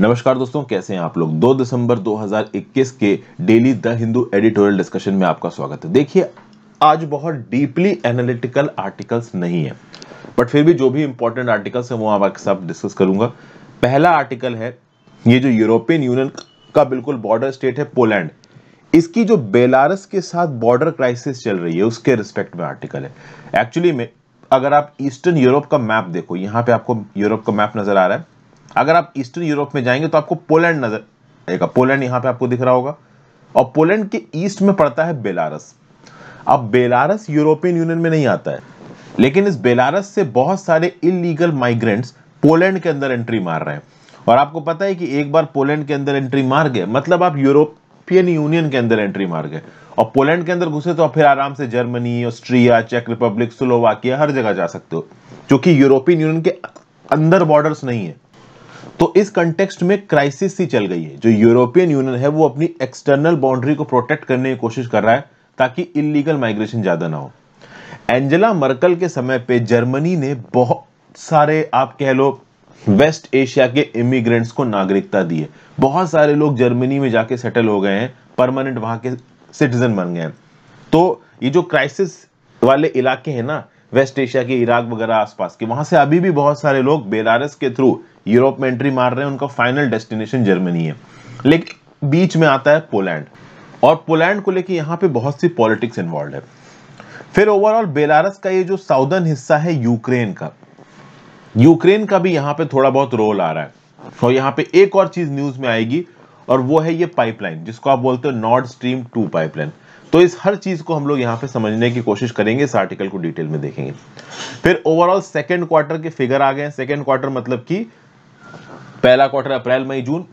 नमस्कार दोस्तों कैसे हैं आप लोग 2 दिसंबर 2021 के daily the Hindu editorial discussion में आपका स्वागत है देखिए आज बहुत डीपली एनालिटिकल आर्टिकल्स नहीं है बट फिर भी जो भी इंपॉर्टेंट आर्टिकल्स हैं वो आपके साथ डिस्कस करूंगा पहला आर्टिकल है ये जो यूरोपियन यूनियन का बिल्कुल बॉर्डर स्टेट है पोलैंड इसकी जो बेलारस के साथ बॉर्डर क्राइसिस चल रही है उसके रिस्पेक्ट में आर्टिकल है एक्चुअली में अगर आप ईस्टर्न यूरोप का मैप देखो यहाँ पे आपको यूरोप का मैप नजर आ रहा है अगर आप ईस्टर्न यूरोप में जाएंगे तो आपको पोलैंड नजर आएगा पोलैंड यहां पे आपको दिख रहा होगा और पोलैंड के ईस्ट में पड़ता है बेलारस अब बेलारस यूरोपियन यूनियन में नहीं आता है लेकिन इस बेलारस से बहुत सारे इलीगल माइग्रेंट्स पोलैंड के अंदर एंट्री मार रहे हैं और आपको पता है कि एक बार पोलैंड के अंदर एंट्री मार गए मतलब आप यूरोपियन यूनियन के अंदर एंट्री मार गए और पोलैंड के अंदर घुसे तो आप फिर आराम से जर्मनी ऑस्ट्रिया चेक रिपब्लिक स्लोवाकिया हर जगह जा सकते हो क्योंकि यूरोपियन यूनियन के अंदर बॉर्डर्स नहीं है तो इस कंटेक्स्ट में क्राइसिस ही चल गई है जो यूरोपियन यूनियन है वो अपनी एक्सटर्नल बाउंड्री को प्रोटेक्ट करने की कोशिश कर रहा है ताकि इलीगल माइग्रेशन ज़्यादा ना हो एंजेला मर्कल के समय पे जर्मनी ने बहुत सारे आप कह लो वेस्ट एशिया के इमिग्रेंट्स को नागरिकता दी है बहुत सारे लोग जर्मनी में जाके सेटल हो गए हैं परमानेंट वहां के सिटीजन बन गए हैं तो ये जो क्राइसिस वाले इलाके हैं ना वेस्ट एशिया के इराक वगैरह आसपास के वहां से अभी भी बहुत सारे लोग बेलारस के थ्रू यूरोप में एंट्री मार रहे हैं उनका फाइनल डेस्टिनेशन जर्मनी है लेकिन बीच में आता है पोलैंड और पोलैंड को लेकर यहाँ पे बहुत सी पॉलिटिक्स इन्वॉल्व है फिर ओवरऑल बेलारस का ये जो साउदर्न हिस्सा है यूक्रेन का यूक्रेन का भी यहाँ पे थोड़ा बहुत रोल आ रहा है और यहाँ पे एक और चीज न्यूज में आएगी और वो है ये पाइपलाइन जिसको आप बोलते हो नॉर्थ स्ट्रीम टू पाइपलाइन तो इस हर चीज को हम लोग यहाँ पे समझने की कोशिश करेंगे इस आर्टिकल को डिटेल में देखेंगे फिर ओवरऑल सेकेंड क्वार्टर के फिगर आ गए सेकेंड क्वार्टर मतलब कि पहला क्वार्टर अप्रैल मई जून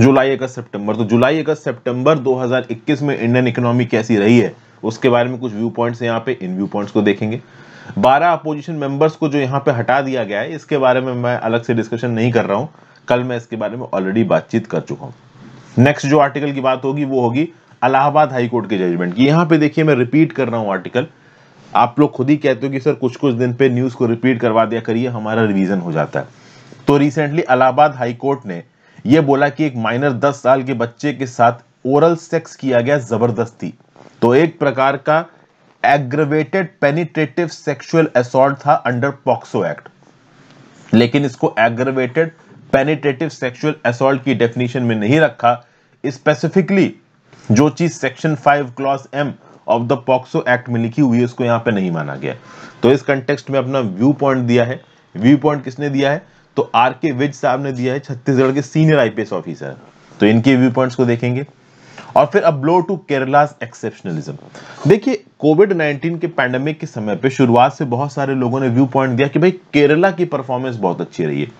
जुलाई अगस्त सितंबर तो जुलाई अगस्त सितंबर 2021 में इंडियन इकोनॉमी कैसी रही है उसके बारे में कुछ व्यू पॉइंट्स यहाँ पे इन व्यू पॉइंट्स को देखेंगे 12 अपोजिशन मेंबर्स को जो यहाँ पे हटा दिया गया है इसके बारे में मैं अलग से डिस्कशन नहीं कर रहा हूँ कल मैं इसके बारे में ऑलरेडी बातचीत कर चुका हूँ नेक्स्ट जो आर्टिकल की बात होगी वो होगी अलाहाबाद हाई कोर्ट के जजमेंट यहां पे देखिए मैं रिपीट कर रहा हूं आर्टिकल आप लोग खुद ही कहते हो कि सर कुछ कुछ दिन पे न्यूज़ को रिपीट करवा दिया करिए हमारा रिवीजन हो जाता है तो रिसेंटली अलाहाबाद हाई कोर्ट ने यह बोला कि एक माइनर दस साल के बच्चे के साथ ओरल सेक्स किया गया जबरदस्ती तो एक प्रकार का एग्रवेटेड पेनिट्रेटिव सेक्सुअल असोल्ट था अंडर पॉक्सो एक्ट लेकिन इसको एग्रवेटेड पेनिट्रेटिव सेक्सुअल असोल्ट की डेफिनेशन में नहीं रखा स्पेसिफिकली जो चीज section five clause M of the POCSO act में लिखी हुई है उसको यहाँ पे नहीं माना गया तो इस कंटेक्स्ट में अपना व्यू पॉइंट दिया है व्यू पॉइंट किसने दिया है तो आर के विज साहब ने दिया है छत्तीसगढ़ के सीनियर आईपीएस ऑफिसर तो इनके व्यू पॉइंट को देखेंगे और फिर अब ब्लो टू केरलाज एक्सेप्शनलिज्म देखिए कोविड 19 के पैंडेमिक के समय पे शुरुआत से बहुत सारे लोगों ने व्यू पॉइंट दिया कि भाई केरला की परफॉर्मेंस बहुत अच्छी रही है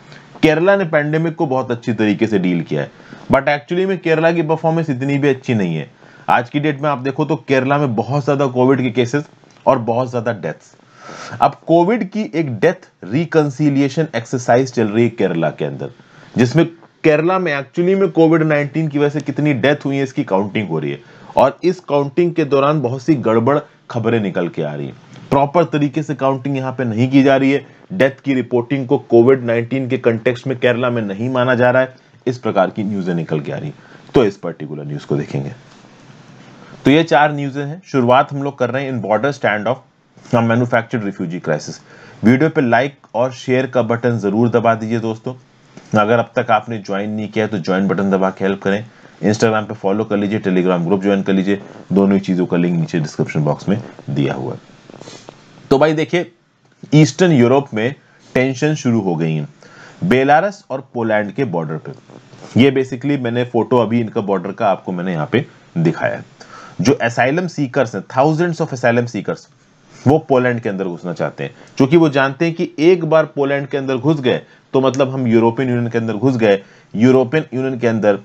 केरला ने पैंडेमिक को बहुत अच्छी तरीके से डील किया है बट एक्चुअली में केरला की परफॉर्मेंस इतनी भी अच्छी नहीं है आज की डेट में आप देखो तो केरला में बहुत ज़्यादा कोविड के केसेस और बहुत ज़्यादा डेथ्स अब कोविड की एक डेथ रिकंसीलिएशन एक्सरसाइज चल रही है केरला के अंदर जिसमें केरला में एक्चुअली में कोविड 19 की वजह से कितनी डेथ हुई है इसकी काउंटिंग हो रही है और इस काउंटिंग के दौरान बहुत सी गड़बड़ खबरें निकल के आ रही है प्रॉपर तरीके से काउंटिंग यहाँ पे नहीं की जा रही है डेथ की रिपोर्टिंग को कोविड 19 के कंटेक्स्ट में केरला में नहीं माना जा रहा है इस प्रकार की न्यूज़ें निकल के आ रही तो इस पर्टिकुलर न्यूज़ को देखेंगे तो ये चार न्यूज़ें हैं शुरुआत हम लोग कर रहे हैं in border stand off from refugee crisis video पे लाइक और शेयर का बटन ज़रूर दबा दीजिए दोस्तों अगर अब तक आपने ज्वाइन नहीं किया है तो ज्वाइन बटन दबा के हेल्प करें इंस्टाग्राम पे फॉलो कर लीजिए टेलीग्राम ग्रुप ज्वाइन कर लीजिए दोनों ही चीज़ों का लिंक नीचे डिस्क्रिप्शन बॉक्स में दिया हुआ है तो भाई देखिए ईस्टर्न यूरोप में टेंशन शुरू हो गई है बेलारस और पोलैंड के बॉर्डर पे ये बेसिकली मैंने फोटो अभी इनका बॉर्डर का आपको मैंने यहाँ पे दिखाया है जो एसाइलम सीकर्स हैं थाउजेंड्स ऑफ एसाइलम सीकर्स वो पोलैंड के अंदर घुसना चाहते हैं क्योंकि वो जानते हैं कि एक बार पोलैंड के अंदर घुस गए तो मतलब हम यूरोपियन यूनियन के अंदर घुस गए यूरोपियन यूनियन के अंदर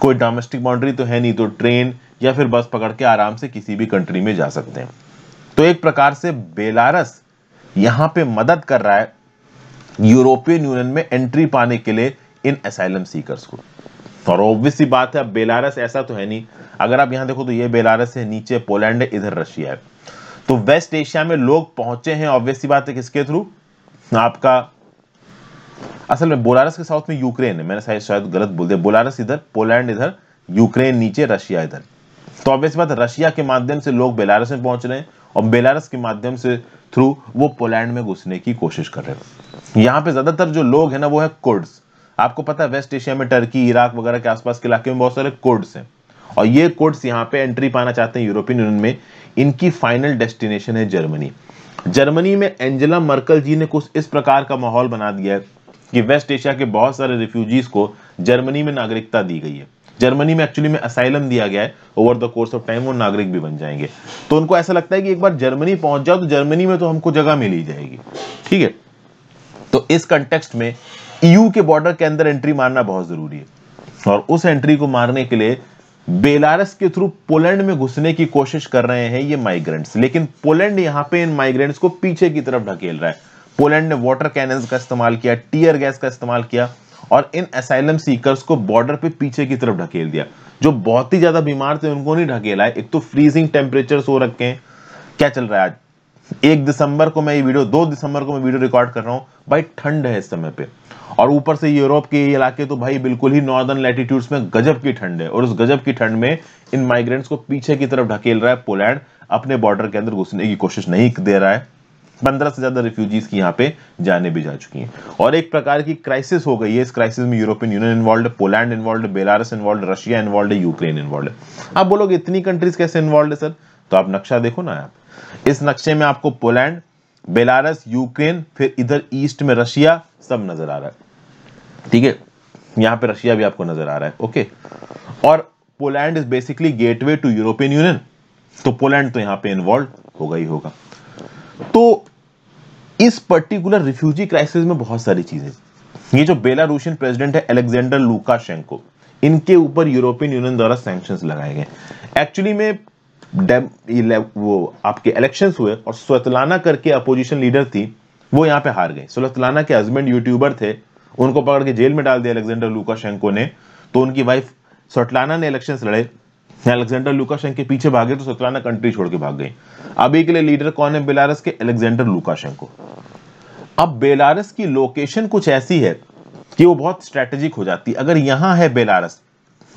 कोई डोमेस्टिक बाउंड्री तो है नहीं तो ट्रेन या फिर बस पकड़ के आराम से किसी भी कंट्री में जा सकते हैं तो एक प्रकार से बेलारस यहाँ पे मदद कर रहा है यूरोपियन यूनियन में एंट्री पाने के लिए इन असाइलम सीकर्स को और ऑब्वियसली बात है अब बेलारस ऐसा तो है नहीं अगर आप यहां देखो तो ये बेलारस है नीचे पोलैंड है इधर रशिया है तो वेस्ट एशिया में लोग पहुंचे हैं ऑब्वियस बात है किसके थ्रू आपका असल में बोलारस के साउथ में यूक्रेन है मैंने शायद शायद गलत बोल दिया बोलारस इधर पोलैंड इधर यूक्रेन नीचे रशिया इधर तो ऑब्वियस बात रशिया के माध्यम से लोग बेलारस में पहुंच रहे हैं और बेलारस के माध्यम से थ्रू वो पोलैंड में घुसने की कोशिश कर रहे हैं यहाँ पे ज्यादातर जो लोग हैं ना वो है कुर्ड्स आपको पता है वेस्ट एशिया में टर्की इराक वगैरह के आसपास के इलाके में बहुत सारे कुर्ड्स हैं और ये कुर्ड्स यहाँ पे एंट्री पाना चाहते हैं यूरोपियन यूनियन में इनकी फाइनल डेस्टिनेशन है जर्मनी जर्मनी में एंजेला मर्कल जी ने कुछ इस प्रकार का माहौल बना दिया है कि वेस्ट एशिया के बहुत सारे रिफ्यूजीज को जर्मनी में नागरिकता दी गई है जर्मनी में एक्चुअली में असाइलम दिया गया है over the course of time वो नागरिक भी बन जाएंगे तो उनको ऐसा लगता है कि एक बार जर्मनी पहुंच जाओ तो जर्मनी में तो हमको जगह मिल ही जाएगी ठीक है तो इस कंटेक्स्ट में ईयू के बॉर्डर के अंदर एंट्री मारना बहुत जरूरी है और उस एंट्री को मारने के लिए बेलारस के थ्रू पोलैंड में घुसने की कोशिश कर रहे हैं ये माइग्रेंट्स लेकिन पोलैंड यहां पे इन माइग्रेंट्स को पीछे की तरफ ढकेल रहा है पोलैंड ने वाटर कैनन का इस्तेमाल किया टीयर गैस का इस्तेमाल किया और इन असाइलम सीकर्स को बॉर्डर पे पीछे की तरफ ढकेल दिया जो बहुत ही ज्यादा बीमार थे उनको नहीं ढकेला है एक तो फ्रीजिंग टेम्परेचर हो रखे हैं क्या चल रहा है आज एक दिसंबर को मैं ये वीडियो दो दिसंबर को मैं वीडियो रिकॉर्ड कर रहा हूँ भाई ठंड है इस समय पे और ऊपर से यूरोप के इलाके तो भाई बिल्कुल ही नॉर्दर्न लैटिट्यूड्स में गजब की ठंड है और उस गजब की ठंड में इन माइग्रेंट्स को पीछे की तरफ ढकेल रहा है पोलैंड अपने बॉर्डर के अंदर घुसने की कोशिश नहीं दे रहा है पंद्रह से ज्यादा रिफ्यूजीज की यहाँ पे जाने भी जा चुकी हैं और एक प्रकार की क्राइसिस हो गई है इस क्राइसिस में यूरोपियन यूनियन इन्वॉल्व है Poland involve Belarus involve Russia involve है यूक्रेन इन्वॉल्व है आप बोलोगे इतनी कंट्रीज कैसे इन्वॉल्व है सर तो आप नक्शा देखो ना आप इस नक्शे में आपको पोलैंड बेलारस यूक्रेन फिर इधर ईस्ट में रशिया सब नजर आ रहा है ठीक है यहां पे रशिया भी आपको नजर आ रहा है ओके और Poland is basically gateway to European Union तो पोलैंड तो यहां पे इन्वॉल्व होगा ही होगा तो इस पर्टिकुलर रिफ्यूजी क्राइसिस में बहुत सारी चीजें ये जो बेलारूसियन प्रेसिडेंट है अलेक्जेंडर लुकाशेंको इनके ऊपर यूरोपियन यूनियन द्वारा सैंक्शन लगाए गए एक्चुअली में डेम वो आपके इलेक्शंस हुए और स्वतलाना करके अपोजिशन लीडर थी वो यहाँ पे हार गई स्वतलाना के हस्बैंड यूट्यूबर थे उनको पकड़ के जेल में डाल दिया अलेक्जेंडर लुकाशेंको ने तो उनकी वाइफ स्वतलाना ने इलेक्शंस लड़े अलेक्जेंडर लुकाशेंक के पीछे भागे तो स्वतलाना कंट्री छोड़ के भाग गई अभी के लिए लीडर कौन है बेलारस के अलेक्जेंडर लुकाशेंको अब बेलारस की लोकेशन कुछ ऐसी है कि वो बहुत स्ट्रेटेजिक हो जाती है अगर यहां है बेलारस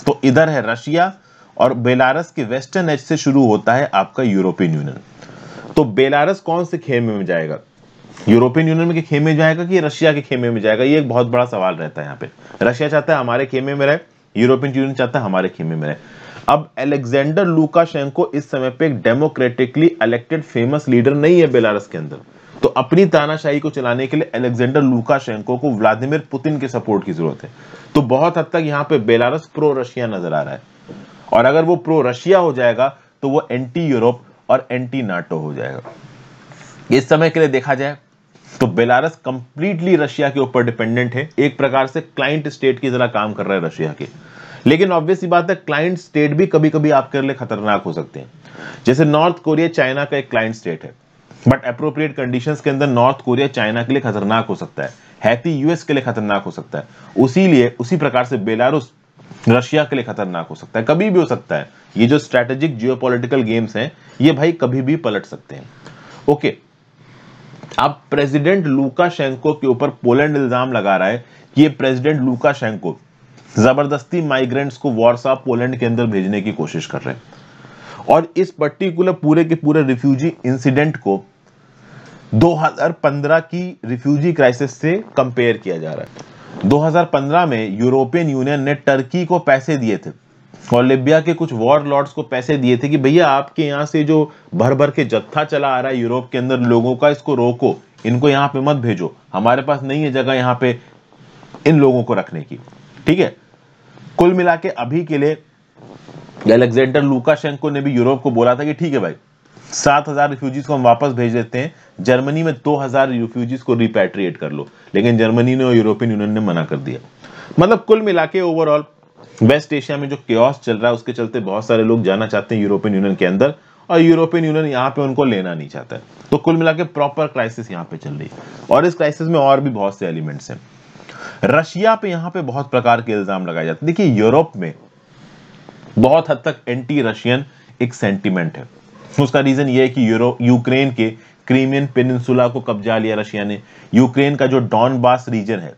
तो इधर है रशिया और बेलारस के वेस्टर्न एज से शुरू होता है आपका यूरोपियन यूनियन तो बेलारस कौन से खेमे में जाएगा यूरोपियन यूनियन में के खेमे जाएगा कि रशिया के खेमे में जाएगा ये एक बहुत बड़ा सवाल रहता है यहाँ पे रशिया चाहता है हमारे खेमे में रहे यूरोपियन यूनियन चाहता है हमारे खेमे में रहे अब एलेक्जेंडर लुकाशेंको इस समय पे एक डेमोक्रेटिकली इलेक्टेड फेमस लीडर नहीं है बेलारस के अंदर तो अपनी तानाशाही को चलाने के लिए अलेक्जेंडर लुकाशेंको को व्लादिमिर पुतिन के सपोर्ट की जरूरत है तो बहुत हद तक यहाँ पे बेलारस प्रो रशिया नजर आ रहा है और अगर वो प्रो रशिया हो जाएगा तो वो एंटी यूरोप और एंटी नाटो हो जाएगा इस समय के लिए देखा जाए तो बेलारस कंप्लीटली रशिया के ऊपर डिपेंडेंट है एक प्रकार से क्लाइंट स्टेट की तरह काम कर रहा है रशिया के लेकिन ऑब्वियसली बात है क्लाइंट स्टेट भी कभी कभी आपके लिए खतरनाक हो सकते हैं जैसे नॉर्थ कोरिया चाइना का एक क्लाइंट स्टेट है बट अप्रोप्रिएट कंडीशन के अंदर नॉर्थ कोरिया चाइना के लिए खतरनाक हो सकता है हैती यूएस के लिए खतरनाक हो सकता है लिए उसी प्रकार से बेलारूस रशिया के लिए खतरनाक हो सकता है कभी भी हो सकता है ये जो स्ट्रेटेजिक जियो गेम्स हैं ये भाई कभी भी पलट सकते हैं ओके अब प्रेसिडेंट लुकाशेंको के ऊपर पोलैंड इल्जाम लगा रहा है कि ये प्रेसिडेंट लुकाशेंको जबरदस्ती माइग्रेंट्स को वॉरसा पोलैंड के अंदर भेजने की कोशिश कर रहे हैं और इस पर्टिकुलर पूरे के पूरे रिफ्यूजी इंसिडेंट को 2015 की रिफ्यूजी क्राइसिस से कंपेयर किया जा रहा है 2015 में यूरोपियन यूनियन ने टर्की को पैसे दिए थे और लिबिया के कुछ वॉर लॉर्ड्स को पैसे दिए थे कि भैया आपके यहाँ से जो भर भर के जत्था चला आ रहा है यूरोप के अंदर लोगों का इसको रोको इनको यहाँ पे मत भेजो हमारे पास नहीं है जगह यहाँ पे इन लोगों को रखने की ठीक है कुल मिला के अभी के लिए अलेक्जेंडर लुकाशेंको ने भी यूरोप को बोला था कि ठीक है भाई सात हज़ार रिफ्यूजीज़ को हम वापस भेज देते हैं जर्मनी में दो हज़ार रिफ्यूजीज़ को रिपेट्रिएट कर लो लेकिन जर्मनी ने और यूरोपियन यूनियन ने मना कर दिया मतलब कुल मिला के ओवरऑल वेस्ट एशिया में जो क्योस चल रहा है उसके चलते बहुत सारे लोग जाना चाहते हैं यूरोपियन यूनियन के अंदर और यूरोपियन यूनियन यहाँ पे उनको लेना नहीं चाहता है तो कुल मिला के प्रॉपर क्राइसिस यहाँ पे चल रही है और इस क्राइसिस में और भी बहुत से एलिमेंट्स हैं रशिया पे यहाँ पे बहुत प्रकार के इल्जाम लगाए जाते हैं देखिए यूरोप में बहुत हद तक एंटी रशियन एक सेंटिमेंट है उसका रीज़न ये है कि यूरो यूक्रेन के क्रीमियन पेनिनसुला को कब्जा लिया रशिया ने यूक्रेन का जो डॉनबास रीजन है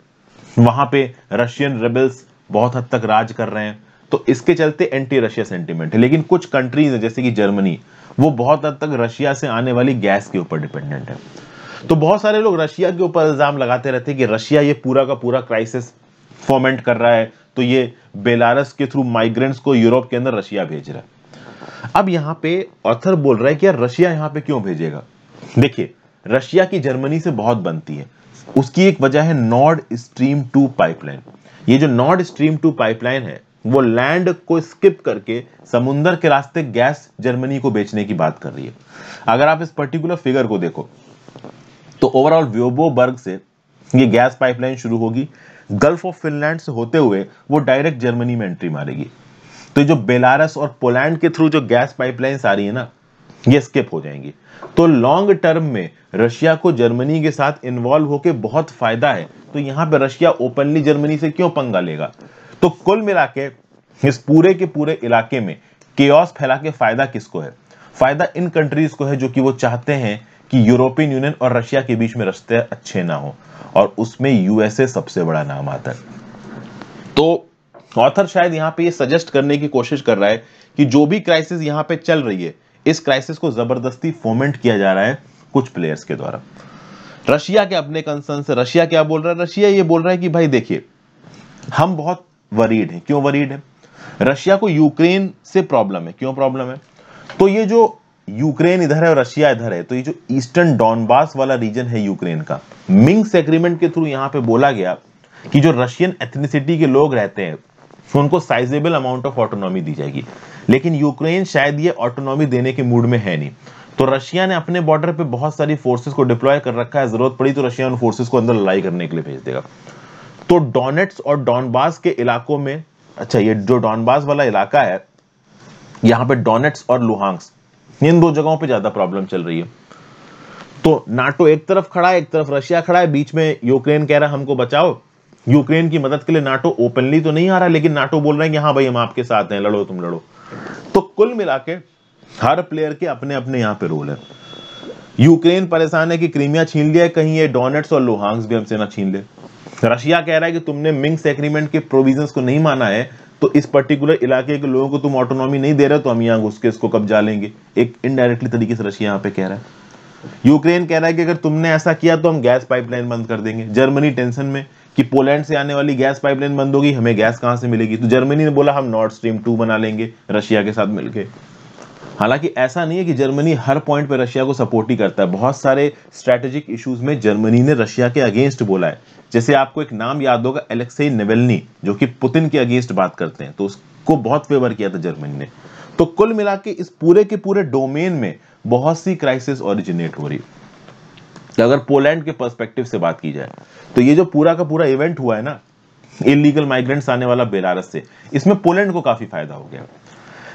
वहां पे रशियन रेबल्स बहुत हद तक राज कर रहे हैं तो इसके चलते एंटी रशिया सेंटीमेंट है लेकिन कुछ कंट्रीज है जैसे कि जर्मनी वो बहुत हद तक रशिया से आने वाली गैस के ऊपर डिपेंडेंट है तो बहुत सारे लोग रशिया के ऊपर इल्जाम लगाते रहते हैं कि रशिया ये पूरा का पूरा क्राइसिस फॉर्मेंट कर रहा है तो ये बेलारस के थ्रू माइग्रेंट्स को यूरोप के अंदर रशिया भेज रहा है अब यहां पे ऑथर बोल रहा है कि यार रशिया यहां पे क्यों भेजेगा देखिए रशिया की जर्मनी से बहुत बनती है उसकी एक वजह है नॉर्ड स्ट्रीम टू पाइपलाइन ये जो नॉर्ड स्ट्रीम टू पाइपलाइन है वो लैंड को स्किप करके समुन्दर के रास्ते गैस जर्मनी को बेचने की बात कर रही है अगर आप इस पर्टिकुलर फिगर को देखो तो ओवरऑल व्योबोबर्ग से ये गैस पाइपलाइन शुरू होगी गल्फ ऑफ फिनलैंड से होते हुए वो डायरेक्ट जर्मनी में एंट्री मारेगी तो जो बेलारस और पोलैंड के थ्रू जो गैस पाइपलाइन आ रही है ना ये स्किप हो जाएंगी तो लॉन्ग टर्म में रशिया को जर्मनी के साथ इन्वॉल्व होकर बहुत फायदा है तो यहां पर रशिया ओपनली जर्मनी से क्यों पंगा लेगा तो कुल मिला के इस पूरे के पूरे इलाके में केस फैला के फायदा किसको है फायदा इन कंट्रीज को है जो कि वो चाहते हैं कि यूरोपियन यूनियन और रशिया के बीच में रस्ते अच्छे ना हो और उसमें यूएसए सबसे बड़ा नाम आता है तो ऑथर शायद यहाँ पे ये सजेस्ट करने की कोशिश कर रहा है कि जो भी क्राइसिस यहाँ पे चल रही है इस क्राइसिस को जबरदस्ती फोमेंट किया जा रहा है कुछ प्लेयर्स के द्वारा रशिया के अपने कंसर्न से रशिया क्या बोल रहा है रशिया ये बोल रहा है कि भाई देखिए हम बहुत वरीड हैं क्यों वरीड है रशिया को यूक्रेन से प्रॉब्लम है क्यों प्रॉब्लम है तो ये जो यूक्रेन इधर है और रशिया इधर है तो ये जो ईस्टर्न डॉनबास वाला रीजन है यूक्रेन का मिंग्स एग्रीमेंट के थ्रू यहाँ पे बोला गया कि जो रशियन एथनिसिटी के लोग रहते हैं तो उनको साइजेबल अमाउंट ऑफ ऑटोनॉमी दी जाएगी लेकिन यूक्रेन शायद ये ऑटोनॉमी देने के मूड में है नहीं तो रशिया ने अपने बॉर्डर पे बहुत सारी फोर्सेस को डिप्लॉय कर रखा है जरूरत पड़ी तो रशिया उन फोर्सेस को अंदर लड़ाई करने के लिए भेज देगा तो डोनेट्स और डॉनबास के इलाकों में अच्छा ये जो डॉनबास वाला इलाका है यहां पे डोनेट्स और लुहांग्स इन दो जगहों पे ज्यादा प्रॉब्लम चल रही है तो नाटो एक तरफ खड़ा है एक तरफ रशिया खड़ा है बीच में यूक्रेन कह रहा है हमको बचाओ यूक्रेन की मदद के लिए नाटो ओपनली तो नहीं आ रहा लेकिन नाटो बोल रहे हैं कि हाँ भाई हम आपके साथ हैं लड़ो तुम लड़ो तो कुल मिला के हर प्लेयर के अपने अपने यहां पे रोल है यूक्रेन परेशान है कि क्रीमिया छीन लिया है कहीं ये डोनेट्स और लोहांग्स भी हमसे ना छीन ले रशिया कह रहा है कि तुमने मिंग्स एग्रीमेंट के प्रोविजंस को नहीं माना है तो इस पर्टिकुलर इलाके के लोगों को तुम ऑटोनॉमी नहीं दे रहे तो हम यहां घुस के इसको कब्जा लेंगे एक इनडायरेक्टली तरीके से रशिया यहां पे कह रहा है यूक्रेन कह रहा है कि अगर तुमने ऐसा किया तो हम गैस पाइपलाइन बंद कर देंगे जर्मनी टेंशन में कि पोलैंड से आने वाली गैस पाइपलाइन बंद होगी हमें गैस कहां से मिलेगी तो जर्मनी ने बोला हम नॉर्थ स्ट्रीम टू बना लेंगे रशिया के साथ मिलकर हालांकि ऐसा नहीं है कि जर्मनी हर पॉइंट पे रशिया को सपोर्ट ही करता है बहुत सारे स्ट्रैटेजिक इश्यूज में जर्मनी ने रशिया के अगेंस्ट बोला है जैसे आपको एक नाम याद होगा एलेक्सई नेवेलनी जो कि पुतिन के अगेंस्ट बात करते हैं तो उसको बहुत फेवर किया था जर्मनी ने तो कुल मिला इस पूरे के पूरे डोमेन में बहुत सी क्राइसिस ओरिजिनेट हो रही है तो अगर पोलैंड के पर्सपेक्टिव से बात की जाए तो ये जो पूरा का पूरा इवेंट हुआ है ना इलीगल माइग्रेंट्स आने वाला बेलारस से इसमें पोलैंड को काफी फायदा हो गया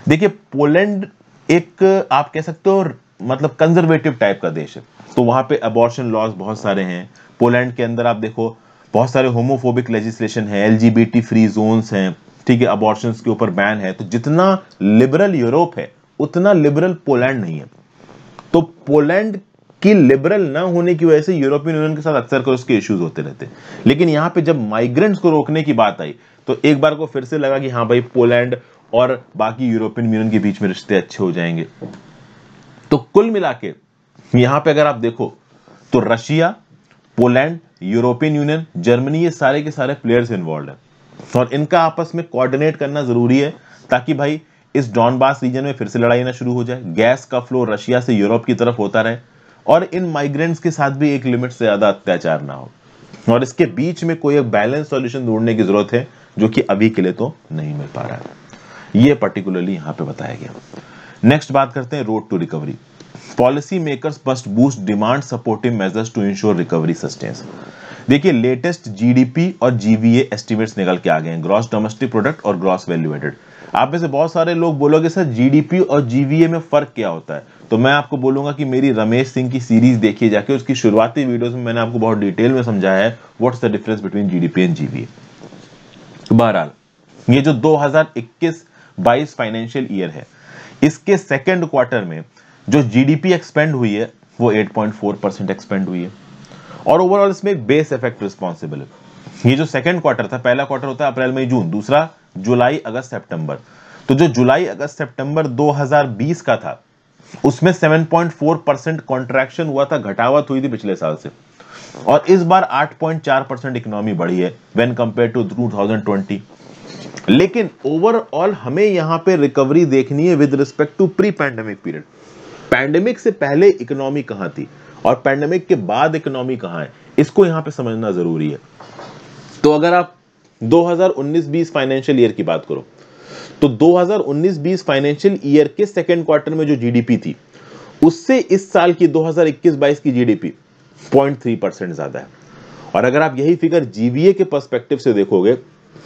देखिए पोलैंड एक आप कह सकते हो मतलब कंजर्वेटिव टाइप का देश है तो वहां पे अबॉर्शन लॉज बहुत सारे हैं पोलैंड के अंदर आप देखो बहुत सारे होमोफोबिक लेजिस्लेशन है एल फ्री जोन्स हैं ठीक है अबॉर्शन के ऊपर बैन है तो जितना लिबरल यूरोप है उतना लिबरल पोलैंड नहीं है तो पोलैंड कि लिबरल ना होने की वजह से यूरोपियन यूनियन के साथ अक्सर कर उसके इश्यूज होते रहते लेकिन यहां पे जब माइग्रेंट्स को रोकने की बात आई तो एक बार को फिर से लगा कि हाँ भाई पोलैंड और बाकी यूरोपियन यूनियन के बीच में रिश्ते अच्छे हो जाएंगे तो कुल मिला के यहां पर अगर आप देखो तो Russia Poland European Union Germany ये सारे के सारे प्लेयर्स इन्वॉल्व है और इनका आपस में कोऑर्डिनेट करना जरूरी है ताकि भाई इस डॉनबास रीजन में फिर से लड़ाई ना शुरू हो जाए गैस का फ्लो रशिया से यूरोप की तरफ होता रहे और इन माइग्रेंट्स के साथ भी एक लिमिट से ज़्यादा अत्याचार ना हो और इसके बीच में कोई एक बैलेंस सॉल्यूशन ढूंढने की जरूरत है जो कि अभी के लिए तो नहीं मिल पा रहा है ये पर्टिकुलरली यहां पे बताया गया नेक्स्ट बात करते हैं road to recovery policy makers must boost demand supportive measures to ensure recovery sustains देखिए लेटेस्ट जीडीपी और जीवीए एस्टिमेट्स निकल के आ गए हैं ग्रॉस डोमेस्टिक प्रोडक्ट और ग्रॉस वैल्यूएटेड आप में से बहुत सारे लोग बोलोगे सर जीडीपी और जीवीए में फर्क क्या होता है तो मैं आपको बोलूंगा कि मेरी रमेश सिंह की सीरीज देखिए जाके उसकी शुरुआती वीडियोस में मैंने आपको बहुत डिटेल में समझाया है what's the difference between GDP and GVA बहरहाल ये जो 2021-22 फाइनेंशियल ईयर है इसके सेकेंड क्वार्टर में जो जीडीपी एक्सपेंड हुई है वो एट परसेंट एक्सपेंड हुई है और ओवरऑल इसमें बेस इफेक्ट रिस्पॉन्सिबल है ये जो सेकेंड क्वार्टर था पहला क्वार्टर होता है अप्रैल मई जून दूसरा जुलाई अगस्त सितंबर तो जो जुलाई अगस्त सितंबर 2020 का था उसमें 7.4 परसेंट कॉन्ट्रैक्शन हुआ था घटावत हुई थी पिछले साल से और इस बार 8.4 परसेंट इकोनॉमी बढ़ी है व्हेन कंपेयर टू 2020 लेकिन ओवरऑल हमें यहां पे रिकवरी देखनी है with respect to pre pandemic period pandemic से पहले इकोनॉमी कहां थी और पैंडेमिक के बाद इकोनॉमी कहां है इसको यहां पे समझना जरूरी है तो अगर आप 2019-20 फाइनेंशियल ईयर की बात करो तो 2019-20 फाइनेंशियल ईयर के सेकेंड क्वार्टर में जो जीडीपी थी उससे इस साल की 2021-22 की जीडीपी 0.3 परसेंट ज्यादा है और अगर आप यही फिगर जीवीए के पर्सपेक्टिव से देखोगे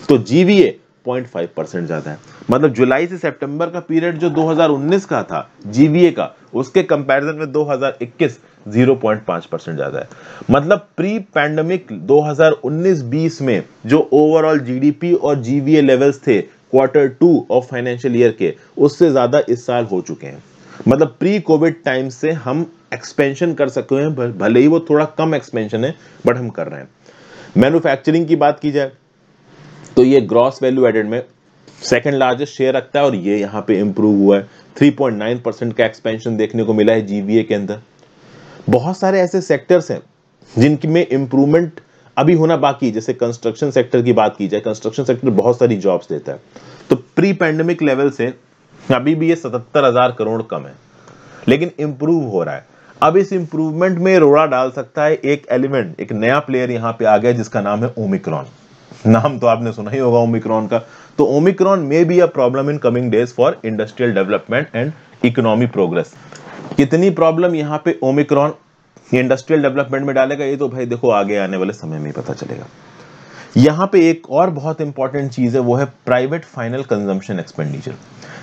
तो जीवीए 0.5 परसेंट ज्यादा है मतलब जुलाई से सितंबर का पीरियड जो 2019 का था जीवीए का उसके कंपैरिजन में 2021 0.5 परसेंट ज्यादा है मतलब प्री पैंडमिक 2019-20 में जो ओवरऑल जीडीपी और जीवीए लेवल्स थे quarter two of financial year के उससे ज्यादा इस साल हो चुके हैं मतलब प्री कोविड टाइम से हम एक्सपेंशन कर सकते हैं भले ही वो थोड़ा कम एक्सपेंशन है बट हम कर रहे हैं मैन्युफैक्चरिंग की बात की जाए तो ये ग्रॉस वैल्यू एडेड में सेकेंड लार्जेस्ट शेयर रखता है और ये यहाँ पे इम्प्रूव हुआ है 3.9 परसेंट का एक्सपेंशन देखने को मिला है जीवीए के अंदर बहुत सारे ऐसे सेक्टर्स हैं जिनकी में इम्प्रूवमेंट अभी होना बाकी है जैसे कंस्ट्रक्शन सेक्टर की बात की जाए कंस्ट्रक्शन सेक्टर बहुत सारी जॉब्स देता है तो प्री पैंडमिक लेवल से अभी भी ये सतहत्तर हजार करोड़ कम है लेकिन इम्प्रूव हो रहा है अब इस इंप्रूवमेंट में रोड़ा डाल सकता है एक एलिमेंट एक नया प्लेयर यहाँ पे आ गया जिसका नाम है ओमिक्रॉन नाम तो आपने सुना ही होगा ओमिक्रॉन का तो Omicron may be a problem in coming days for industrial development and economy progress कितनी प्रॉब्लम यहाँ पे ओमिक्रॉन इंडस्ट्रियल डेवलपमेंट में डालेगा ये तो भाई देखो आगे आने वाले समय में ही पता चलेगा यहाँ पे एक और बहुत इंपॉर्टेंट चीज है वो है प्राइवेट फाइनल कंजम्पशन एक्सपेंडिचर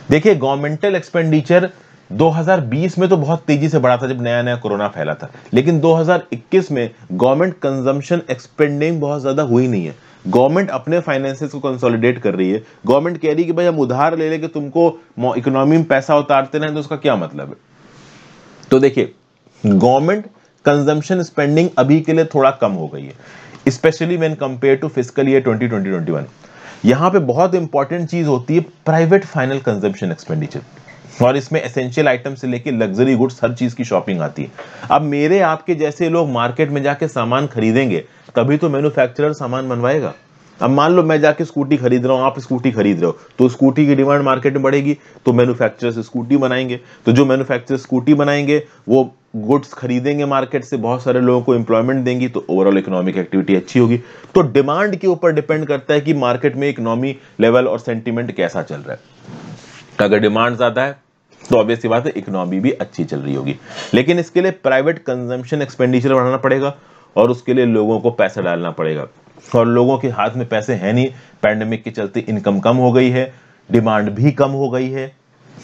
देखिए गवर्नमेंटल एक्सपेंडिचर 2020 में तो बहुत तेजी से बढ़ा था जब नया नया कोरोना फैला था लेकिन 2021 में गवर्नमेंट कंजम्पशन एक्सपेंडिंग बहुत ज्यादा हुई नहीं है गवर्नमेंट अपने फाइनेंसेस को कंसोलिडेट कर रही है गवर्नमेंट कह रही है कि भाई हम उधार ले लेके तुमको इकोनॉमी में पैसा उतारते रहे तो उसका क्या मतलब है तो देखिए गवर्नमेंट कंजम्पशन स्पेंडिंग अभी के लिए थोड़ा कम हो गई है especially when compare to fiscal year twenty twenty यहां पे बहुत इंपॉर्टेंट चीज होती है प्राइवेट फाइनल कंजम्पशन एक्सपेंडिचर और इसमें एसेंशियल आइटम से लेके लग्जरी गुड्स हर चीज की शॉपिंग आती है अब मेरे आपके जैसे लोग मार्केट में जाके सामान खरीदेंगे तभी तो मैन्युफैक्चरर सामान बनवाएगा अब मान लो मैं जाके स्कूटी खरीद रहा हूँ आप स्कूटी खरीद रहे हो तो स्कूटी की डिमांड मार्केट में बढ़ेगी तो मैन्युफैक्चरर्स स्कूटी बनाएंगे तो जो मैन्युफैक्चर स्कूटी बनाएंगे वो गुड्स खरीदेंगे मार्केट से बहुत सारे लोगों को एम्प्लॉयमेंट देंगी तो ओवरऑल इकोनॉमिक एक्टिविटी अच्छी होगी तो डिमांड के ऊपर डिपेंड करता है कि मार्केट में इकोनॉमी लेवल और सेंटिमेंट कैसा चल रहा है तो अगर डिमांड ज़्यादा है तो ऑब्वियस बात है इकोनॉमी भी अच्छी चल रही होगी लेकिन इसके लिए प्राइवेट कंजम्पशन एक्सपेंडिचर बढ़ाना पड़ेगा और उसके लिए लोगों को पैसा डालना पड़ेगा और लोगों के हाथ में पैसे हैं नहीं पैंडमिक के चलते इनकम कम हो गई है डिमांड भी कम हो गई है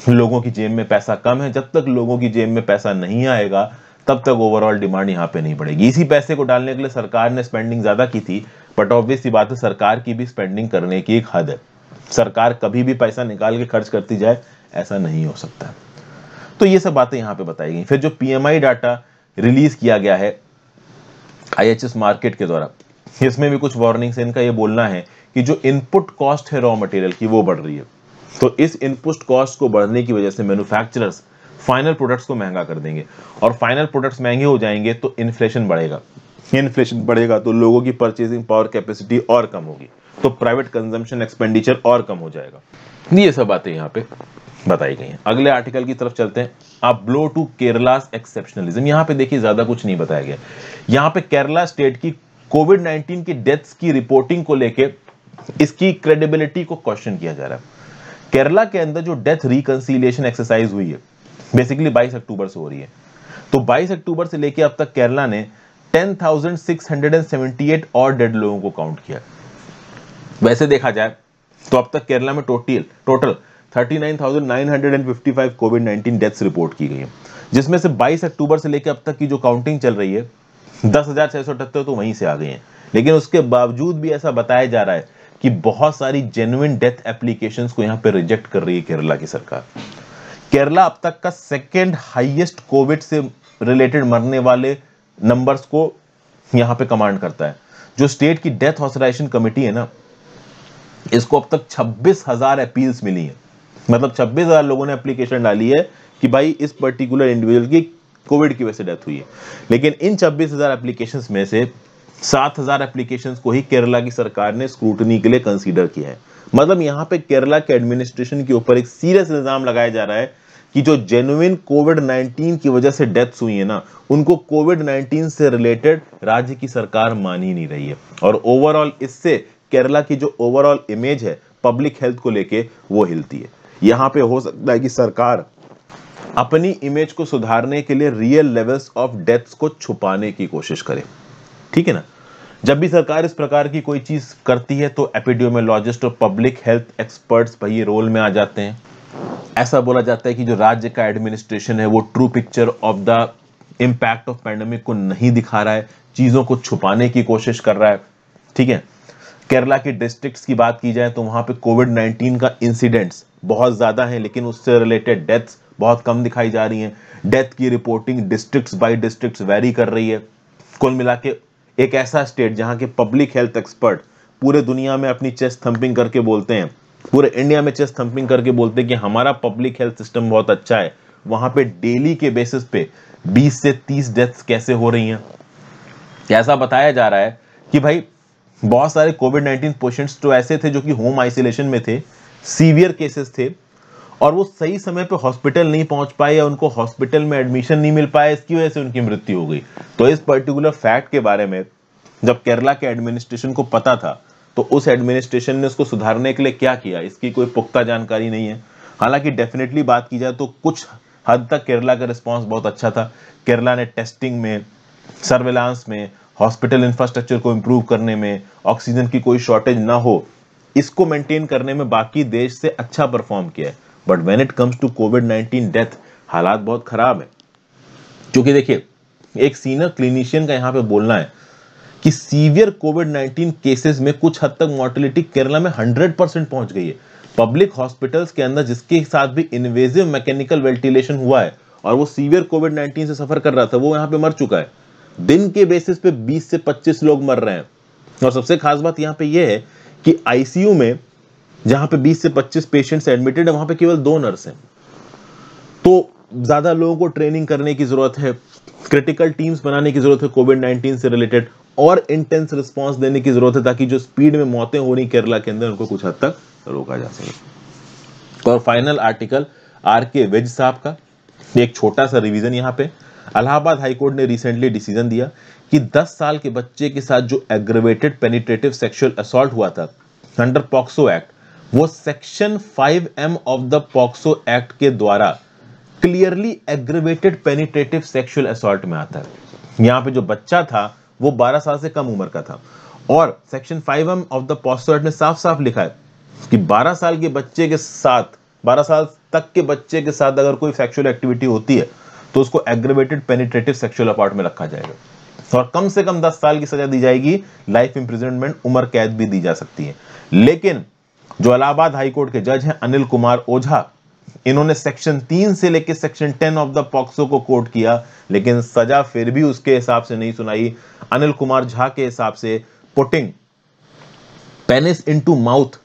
लोगों की जेब में पैसा कम है जब तक लोगों की जेब में पैसा नहीं आएगा तब तक ओवरऑल डिमांड यहाँ पे नहीं बढ़ेगी इसी पैसे को डालने के लिए सरकार ने स्पेंडिंग ज़्यादा की थी बट ये बात है सरकार की भी स्पेंडिंग करने की एक हद है सरकार कभी भी पैसा निकाल के खर्च करती जाए ऐसा नहीं हो सकता तो ये सब बातें यहाँ पे बताई गई फिर जो पीएमआई डाटा रिलीज किया गया है आईएचएस मार्केट के द्वारा इसमें भी कुछ से इनका ये बोलना है कि जो इनपुट कॉस्ट है रॉ मटेरियल की वो बढ़ रही है तो इस इनपुट कॉस्ट को बढ़ने की वजह से मैन्युफैक्चरर्स फाइनल प्रोडक्ट्स को महंगा कर देंगे और फाइनल प्रोडक्ट्स महंगे हो जाएंगे तो इन्फ्लेशन बढ़ेगा इन्फ्लेशन बढ़ेगा तो लोगों की परचेजिंग पावर कैपेसिटी और कम होगी तो प्राइवेट कंजम्पशन एक्सपेंडिचर और कम हो जाएगा ये सब बातें यहाँ पे बताई गई हैं अगले आर्टिकल की तरफ चलते हैं ब्लो टू केरलास एक्सेप्शनलिज्म यहां पे देखिए ज्यादा कुछ नहीं बताया गया यहां पे केरला स्टेट की कोविड 19 की डेथ्स की रिपोर्टिंग को लेके इसकी क्रेडिबिलिटी को क्वेश्चन किया जा रहा है केरला के अंदर जो डेथ रिकंसिलियेशन एक्सरसाइज हुई है बेसिकली बाईस अक्टूबर से हो रही है तो बाईस अक्टूबर से लेके अब तक केरला ने टेन और डेड लोगों को काउंट किया वैसे देखा जाए तो अब तक केरला में total total 39,955 COVID 19 deaths report की गई है जिसमें से 22 अक्टूबर से लेकर अब तक की जो काउंटिंग चल रही है दस हजार छह सौ अठहत्तर तो वहीं से आ गए हैं लेकिन उसके बावजूद भी ऐसा बताया जा रहा है कि बहुत सारी जेन्युन डेथ एप्लीकेशन को यहाँ पे रिजेक्ट कर रही है केरला की सरकार केरला अब तक का सेकेंड हाइएस्ट कोविड से रिलेटेड मरने वाले नंबर्स को यहाँ पे कमांड करता है जो स्टेट की डेथ ऑथराइजेशन कमेटी है ना इसको अब तक छब्बीस हजार अपील्स मिली हैं मतलब छब्बीस हज़ार लोगों ने एप्लीकेशन डाली है कि भाई इस पर्टिकुलर इंडिविजुअल की कोविड की वजह से डेथ हुई है लेकिन इन छब्बीस हज़ार एप्लीकेशन में से सात हज़ार एप्लीकेशन को ही केरला की सरकार ने स्क्रूटनी के लिए कंसिडर किया है मतलब यहाँ पे केरला के एडमिनिस्ट्रेशन के ऊपर एक सीरियस इल्ज़ाम लगाया जा रहा है कि जो जेन्युन कोविड 19 की वजह से डेथ्स हुई है ना उनको कोविड 19 से रिलेटेड राज्य की सरकार मान ही नहीं रही है और ओवरऑल इससे केरला की जो ओवरऑल इमेज है पब्लिक हेल्थ को लेके वो हिलती है यहाँ पे हो सकता है कि सरकार अपनी इमेज को सुधारने के लिए रियल लेवल्स ऑफ डेथ्स को छुपाने की कोशिश करे ठीक है ना जब भी सरकार इस प्रकार की कोई चीज करती है तो एपिडियोमोलॉजिस्ट और पब्लिक हेल्थ एक्सपर्ट्स भाई रोल में आ जाते हैं ऐसा बोला जाता है कि जो राज्य का एडमिनिस्ट्रेशन है वो true picture of the impact of pandemic को नहीं दिखा रहा है चीज़ों को छुपाने की कोशिश कर रहा है ठीक है केरला के डिस्ट्रिक्ट्स की बात की जाए तो वहां पे कोविड 19 का इंसिडेंट्स बहुत ज़्यादा हैं लेकिन उससे रिलेटेड डेथ्स बहुत कम दिखाई जा रही हैं डेथ की reporting districts by districts vary कर रही है कुल मिला के एक ऐसा स्टेट जहां के पब्लिक हेल्थ एक्सपर्ट पूरे दुनिया में अपनी चेस्ट थम्पिंग करके बोलते हैं पूरे इंडिया में चेस्ट थम्पिंग करके बोलते हैं कि हमारा पब्लिक हेल्थ सिस्टम बहुत अच्छा है वहां पे डेली के बेसिस पे 20 से 30 डेथ्स कैसे हो रही हैं ऐसा बताया जा रहा है कि भाई बहुत सारे कोविड 19 पेशेंट्स तो ऐसे थे जो कि होम आइसोलेशन में थे सीवियर केसेस थे और वो सही समय पे हॉस्पिटल नहीं पहुंच पाए या उनको हॉस्पिटल में एडमिशन नहीं मिल पाया इसकी वजह से उनकी मृत्यु हो गई तो इस पर्टिकुलर फैक्ट के बारे में जब केरला के एडमिनिस्ट्रेशन को पता था तो उस एडमिनिस्ट्रेशन ने उसको सुधारने के लिए क्या किया इसकी कोई पुख्ता जानकारी नहीं है हालांकि डेफिनेटली बात की जाए तो कुछ हद तक केरला का रिस्पॉन्स बहुत अच्छा था केरला ने टेस्टिंग में सर्वेलांस में हॉस्पिटल इंफ्रास्ट्रक्चर को इम्प्रूव करने में ऑक्सीजन की कोई शॉर्टेज ना हो इसको मेंटेन करने में बाकी देश से अच्छा परफॉर्म किया है but when it comes to COVID nineteen death हालात बहुत खराब है क्योंकि देखिए एक सीनियर क्लिनिशियन का यहां पे बोलना है कि सीवियर कोविड नाइनटीन केसेस में कुछ हद तक मोर्टिलिटी केरला में हंड्रेड परसेंट पहुंच गई है पब्लिक हॉस्पिटल्स के अंदर जिसके साथ भी इन्वेजिव मैकेनिकल वेंटिलेशन हुआ है और वो सीवियर कोविड नाइनटीन से सफर कर रहा था वो यहां पे मर चुका है दिन के बेसिस पे 20 से 25 लोग मर रहे हैं और सबसे खास बात यहां पे यह है कि आईसीयू में जहां पे 20 से 25 पेशेंट्स एडमिटेड है वहां पे केवल दो नर्स हैं तो ज्यादा लोगों को ट्रेनिंग करने की जरूरत है क्रिटिकल टीम्स बनाने की जरूरत है कोविड 19 से रिलेटेड और इंटेंस रिस्पांस देने की जरूरत है ताकि जो स्पीड में मौतें हो रही केरला के अंदर उनको कुछ हद तक रोका जा सके और final article R K Vij साहब का एक छोटा सा रिविजन यहाँ पे अलाहाबाद हाईकोर्ट ने रिसेंटली डिसीजन दिया कि 10 साल के बच्चे के साथ जो एग्रेवेटेड पेनिट्रेटिव सेक्सुअल असॉल्ट हुआ था अंडर पॉक्सो एक्ट वो section 5 M of the POCSO act के द्वारा clearly aggravated penetrative sexual assault में आता है यहां पे जो बच्चा था वो 12 साल से कम उम्र का था और section 5 M of the POCSO act ने साफ साफ लिखा है कि 12 साल के बच्चे के साथ 12 साल तक के बच्चे के साथ अगर कोई सेक्सुअल एक्टिविटी होती है तो उसको एग्रेवेटेड पेनिट्रेटिव सेक्सुअल अपार्ट में रखा जाएगा और कम से कम दस साल की सजा दी जाएगी लाइफ इंप्रिजनमेंट उम्र कैद भी दी जा सकती है लेकिन जो इलाहाबाद हाईकोर्ट के जज हैं अनिल कुमार ओझा इन्होंने सेक्शन तीन से लेकर section ten of the POCSO को कोर्ट किया लेकिन सजा फिर भी उसके हिसाब से नहीं सुनाई अनिल कुमार झा के हिसाब से putting penis into mouth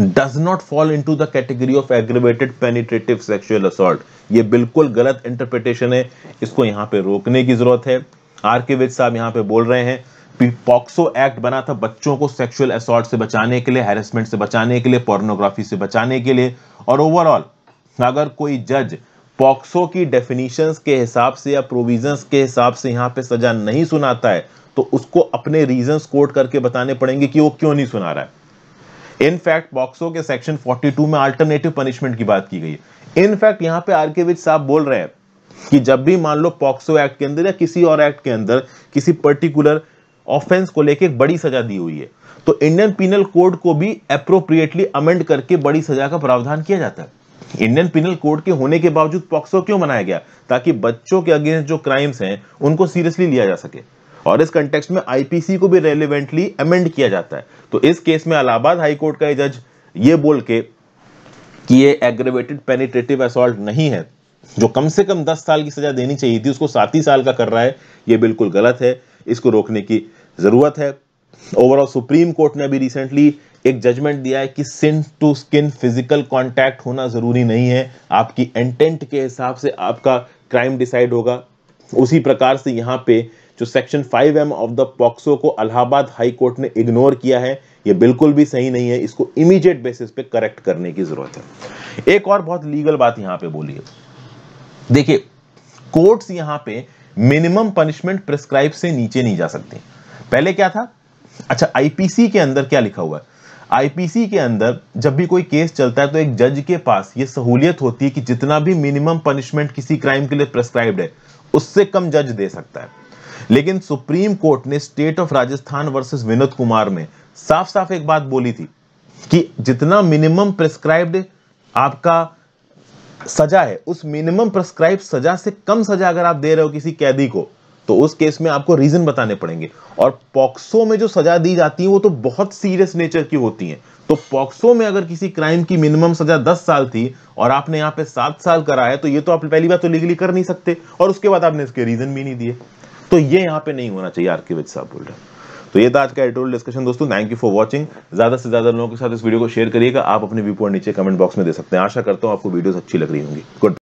does not fall into the category of aggravated penetrative sexual assault ये बिल्कुल गलत इंटरप्रिटेशन है इसको यहां पे रोकने की जरूरत है आर के वेद साहब यहाँ पे बोल रहे हैं पॉक्सो एक्ट बना था बच्चों को सेक्सुअल असॉल्ट से बचाने के लिए हेरसमेंट से बचाने के लिए पोर्नोग्राफी से बचाने के लिए और ओवरऑल अगर कोई जज पॉक्सो की डेफिनेशन के हिसाब से या प्रोविजंस के हिसाब से यहाँ पे सजा नहीं सुनाता है तो उसको अपने रीजंस कोट करके बताने पड़ेंगे कि वो क्यों नहीं सुना रहा है इनफैक्ट पॉक्सो के सेक्शन 42 में अल्टरनेटिव पनिशमेंट की बात की गई है इनफैक्ट यहाँ पे आर के विज साहब बोल रहे हैं कि जब भी मान लो पॉक्सो एक्ट के अंदर या किसी और एक्ट के अंदर किसी पर्टिकुलर ऑफेंस को लेके बड़ी सजा दी हुई है तो इंडियन पिनल कोड को भी अप्रोप्रिएटली अमेंड करके बड़ी सजा का प्रावधान किया जाता है इंडियन पिनल कोड के होने के बावजूद पॉक्सो क्यों बनाया गया ताकि बच्चों के अगेंस्ट जो क्राइम्स हैं उनको सीरियसली लिया जा सके और इस कंटेक्स्ट में आईपीसी को भी रेलिवेंटली अमेंड किया जाता है तो इस केस में अलाहाबाद हाईकोर्ट का जज ये बोल के कि ये एग्रेवेटेड पेनिट्रेटिव असॉल्ट नहीं है जो कम से कम दस साल की सजा देनी चाहिए थी उसको सात ही साल का कर रहा है ये बिल्कुल गलत है इसको रोकने की ज़रूरत है ओवरऑल सुप्रीम कोर्ट ने अभी रिसेंटली एक जजमेंट दिया है कि skin to skin physical contact होना ज़रूरी नहीं है आपकी इंटेंट के हिसाब से आपका क्राइम डिसाइड होगा उसी प्रकार से यहाँ पे जो section 5 M of the POCSO को अलाहाबाद हाई कोर्ट ने इग्नोर किया है ये बिल्कुल भी सही नहीं है इसको इमीडिएट बेसिस पे करेक्ट करने की ज़रूरत है एक और बहुत लीगल बात यहाँ पे बोली है देखिए कोर्ट्स यहां पे मिनिमम पनिशमेंट प्रिस्क्राइब से नीचे नहीं जा सकते पहले क्या था अच्छा आईपीसी के अंदर क्या लिखा हुआ है आईपीसी के अंदर जब भी कोई केस चलता है तो एक जज के पास ये सहूलियत होती है कि जितना भी मिनिमम पनिशमेंट किसी क्राइम के लिए प्रेस्क्राइब है उससे कम जज दे सकता है लेकिन सुप्रीम कोर्ट ने state of Rajasthan versus Vinod Kumar में साफ साफ एक बात बोली थी कि जितना मिनिमम प्रेस्क्राइब्ड आपका सजा है उस मिनिमम प्रस्क्राइब सजा से कम सजा अगर आप दे रहे हो किसी कैदी को तो उस केस में आपको रीजन बताने पड़ेंगे और पॉक्सो में जो सजा दी जाती है वो तो बहुत सीरियस नेचर की होती है तो पॉक्सो में अगर किसी क्राइम की मिनिमम सजा दस साल थी और आपने यहां पे सात साल करा है तो ये तो आप पहली बार तो लीगली कर नहीं सकते और उसके बाद आपने इसके रीजन भी नहीं दिए तो ये यहां पे नहीं होना चाहिए आरके के साहब बोल रहे हैं तो ये था आज का एडिटोरियल डिस्कशन दोस्तों थैंक यू फॉर वॉचिंग ज़्यादा से ज़्यादा लोगों के साथ इस वीडियो को शेयर करिएगा आप अपने व्यूपॉइंट नीचे कमेंट बॉक्स में दे सकते हैं आशा करता हूँ आपको वीडियो अच्छी लग रही होंगी गुड